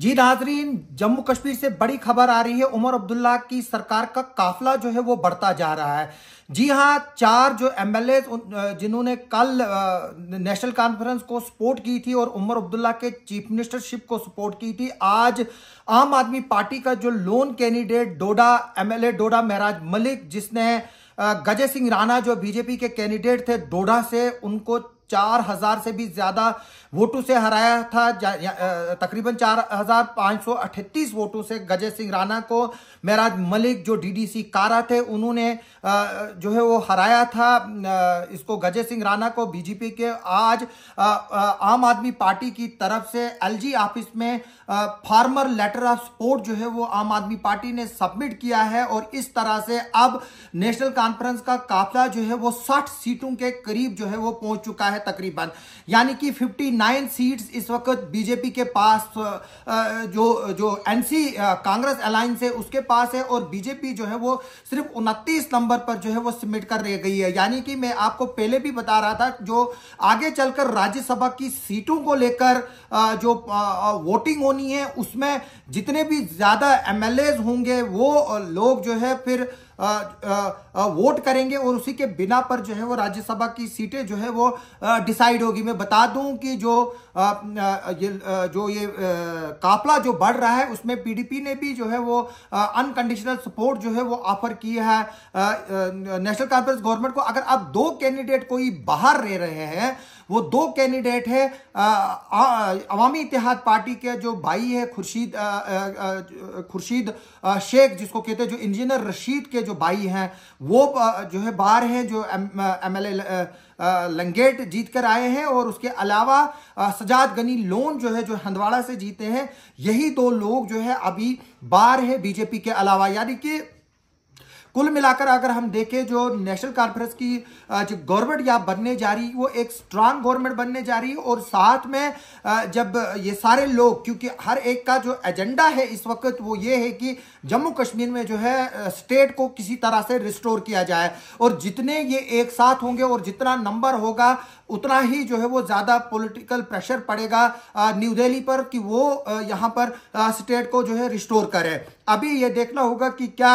जी नाजरीन जम्मू कश्मीर से बड़ी खबर आ रही है उमर अब्दुल्ला की सरकार का काफिला जो है वो बढ़ता जा रहा है जी हाँ चार जो एमएलए जिन्होंने कल नेशनल कॉन्फ्रेंस को सपोर्ट की थी और उमर अब्दुल्ला के चीफ मिनिस्टरशिप को सपोर्ट की थी आज आम आदमी पार्टी का जो lone candidate Doda MLA Doda Mehraj Malik जिसने गजय सिंह राणा जो बीजेपी के कैंडिडेट थे डोडा से उनको चार हजार से भी ज्यादा वोटों से हराया था तकरीबन चार हजार पांच सौ अठतीस वोटों से गजय सिंह राणा को महराज मलिक जो डीडीसी कारा थे उन्होंने जो है वो हराया था इसको गजय सिंह राणा को बीजेपी के आज आम आदमी पार्टी की तरफ से एलजी ऑफिस में फार्मर लेटर ऑफ सपोर्ट जो है वो आम आदमी पार्टी ने सबमिट किया है और इस तरह से अब नेशनल कॉन्फ्रेंस का काफिला जो है वो साठ सीटों के करीब जो है वो पहुंच चुका है है तकरीबन यानी कि 59 सीट्स इस वक्त बीजेपी के पास जो जो एनसी कांग्रेस अलायंस है उसके पास है और बीजेपी जो है वो सिर्फ उनतीस नंबर पर जो है वो सबमिट कर रह गई है यानी कि मैं आपको पहले भी बता रहा था जो आगे चलकर राज्यसभा की सीटों को लेकर जो वोटिंग होनी है उसमें जितने भी ज्यादा एमएलए होंगे वो लोग जो है फिर वोट करेंगे और उसी के बिना पर जो है वो राज्यसभा की सीटें जो है वो डिसाइड होगी मैं बता दूं कि जो ये जो ये काफला जो बढ़ रहा है उसमें पीडीपी ने भी जो है वो अनकंडीशनल सपोर्ट जो है वो ऑफर किया है नेशनल कॉन्फ्रेंस गवर्नमेंट को अगर आप दो कैंडिडेट कोई बाहर रह रहे हैं वो दो कैंडिडेट है अवामी इतिहाद पार्टी के जो भाई है खुर्शीद खुर्शीद शेख जिसको कहते हैं जो इंजीनियर रशीद के जो भाई हैं वो जो है बाहर हैं जो एम एल लंगेट जीत कर आए हैं और उसके अलावा सजाद गनी लोन जो है जो हंदवाड़ा से जीते हैं यही दो लोग जो है अभी बाहर है बीजेपी के अलावा यानी कि कुल मिलाकर अगर हम देखें जो नेशनल कॉन्फ्रेंस की जो गवर्नमेंट यहाँ बनने जा रही वो एक स्ट्रांग गवर्नमेंट बनने जा रही है और साथ में जब ये सारे लोग क्योंकि हर एक का जो एजेंडा है इस वक्त वो ये है कि जम्मू कश्मीर में जो है स्टेट को किसी तरह से रिस्टोर किया जाए और जितने ये एक साथ होंगे और जितना नंबर होगा उतना ही जो है वो ज़्यादा पॉलिटिकल प्रेशर पड़ेगा न्यू दिल्ली पर कि वो यहाँ पर स्टेट को जो है रिस्टोर करे अभी ये देखना होगा कि क्या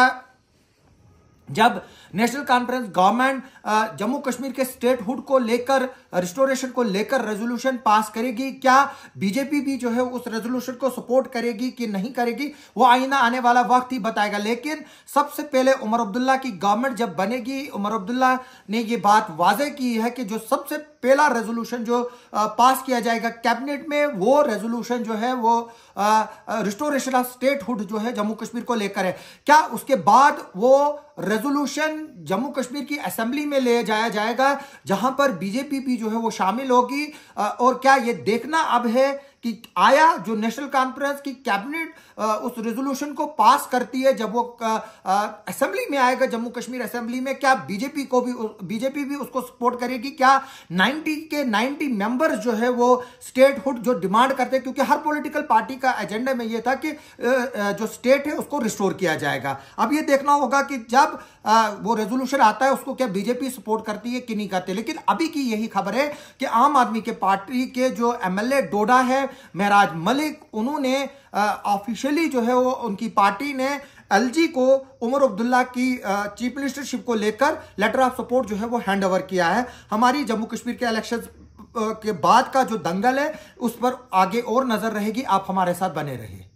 जब national conference government Jammu Kashmir के स्टेटहुड को लेकर रिस्टोरेशन को लेकर रेजोल्यूशन पास करेगी क्या बीजेपी भी जो है उस रेजोल्यूशन को सपोर्ट करेगी कि नहीं करेगी वो आईना आने वाला वक्त ही बताएगा लेकिन सबसे पहले उमर अब्दुल्ला की गवर्नमेंट जब बनेगी उमर अब्दुल्ला ने ये बात वाजह की है कि जो सबसे पहला रेजोल्यूशन जो पास किया जाएगा कैबिनेट में वो रेजोल्यूशन जो है वो रिस्टोरेशन ऑफ स्टेटहुड जो है जम्मू कश्मीर को लेकर है क्या उसके बाद वो रेजोल्यूशन जम्मू कश्मीर की असेंबली में ले जाया जाएगा जहां पर बीजेपी भी जो है वो शामिल होगी और क्या ये देखना अब है कि आया जो नेशनल कॉन्फ्रेंस की कैबिनेट उस रेजोल्यूशन को पास करती है जब वो असेंबली में आएगा जम्मू कश्मीर असेंबली में क्या बीजेपी को भी बीजेपी भी उसको सपोर्ट करेगी क्या 90 के 90 मेंबर्स जो है वो स्टेटहुड जो डिमांड करते हैं क्योंकि हर पॉलिटिकल पार्टी का एजेंडा में ये था कि जो स्टेट है उसको रिस्टोर किया जाएगा अब ये देखना होगा कि जब वो रेजोल्यूशन आता है उसको क्या बीजेपी सपोर्ट करती है कि नहीं करती लेकिन अभी की यही खबर है कि आम आदमी के पार्टी के जो एमएलए डोडा है महराज मलिक उन्होंने ऑफिशियली जो है वो उनकी पार्टी ने एलजी को उमर अब्दुल्ला की चीफ मिनिस्टरशिप को लेकर लेटर ऑफ सपोर्ट जो है वो हैंड ओवर किया है हमारी जम्मू कश्मीर के इलेक्शन के बाद का जो दंगल है उस पर आगे और नजर रहेगी आप हमारे साथ बने रहिए